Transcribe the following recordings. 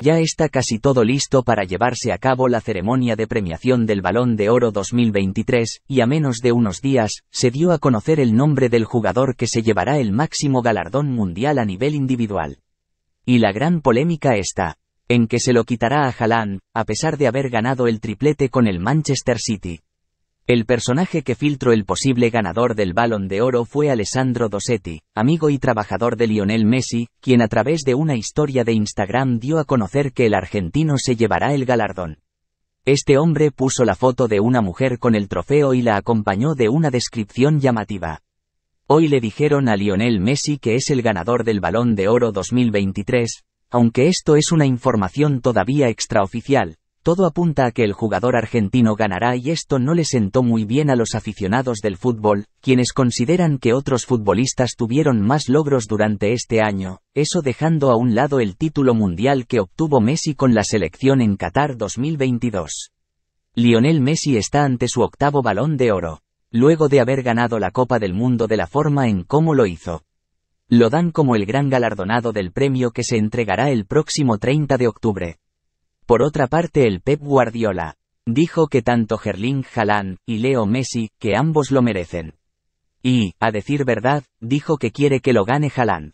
Ya está casi todo listo para llevarse a cabo la ceremonia de premiación del Balón de Oro 2023, y a menos de unos días, se dio a conocer el nombre del jugador que se llevará el máximo galardón mundial a nivel individual. Y la gran polémica está, en que se lo quitará a Haaland, a pesar de haber ganado el triplete con el Manchester City. El personaje que filtró el posible ganador del Balón de Oro fue Alessandro Dosetti, amigo y trabajador de Lionel Messi, quien a través de una historia de Instagram dio a conocer que el argentino se llevará el galardón. Este hombre puso la foto de una mujer con el trofeo y la acompañó de una descripción llamativa. Hoy le dijeron a Lionel Messi que es el ganador del Balón de Oro 2023, aunque esto es una información todavía extraoficial, todo apunta a que el jugador argentino ganará y esto no le sentó muy bien a los aficionados del fútbol, quienes consideran que otros futbolistas tuvieron más logros durante este año, eso dejando a un lado el título mundial que obtuvo Messi con la selección en Qatar 2022. Lionel Messi está ante su octavo balón de oro, luego de haber ganado la Copa del Mundo de la forma en cómo lo hizo. Lo dan como el gran galardonado del premio que se entregará el próximo 30 de octubre. Por otra parte el Pep Guardiola, dijo que tanto Gerling Haaland y Leo Messi, que ambos lo merecen. Y, a decir verdad, dijo que quiere que lo gane Haaland.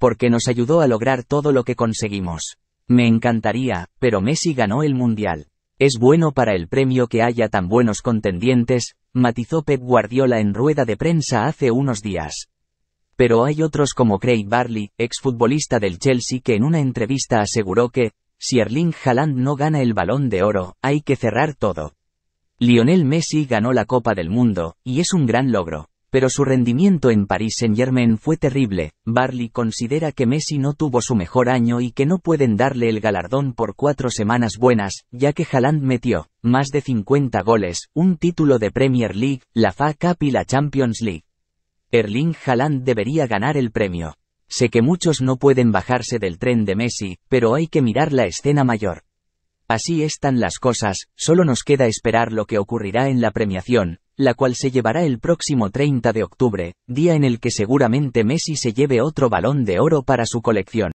Porque nos ayudó a lograr todo lo que conseguimos. Me encantaría, pero Messi ganó el Mundial. Es bueno para el premio que haya tan buenos contendientes, matizó Pep Guardiola en rueda de prensa hace unos días. Pero hay otros como Craig Barley, exfutbolista del Chelsea que en una entrevista aseguró que, si Erling Haaland no gana el balón de oro, hay que cerrar todo. Lionel Messi ganó la Copa del Mundo, y es un gran logro. Pero su rendimiento en París Saint-Germain fue terrible. Barley considera que Messi no tuvo su mejor año y que no pueden darle el galardón por cuatro semanas buenas, ya que Haaland metió más de 50 goles, un título de Premier League, la FA Cup y la Champions League. Erling Haaland debería ganar el premio. Sé que muchos no pueden bajarse del tren de Messi, pero hay que mirar la escena mayor. Así están las cosas, solo nos queda esperar lo que ocurrirá en la premiación, la cual se llevará el próximo 30 de octubre, día en el que seguramente Messi se lleve otro balón de oro para su colección.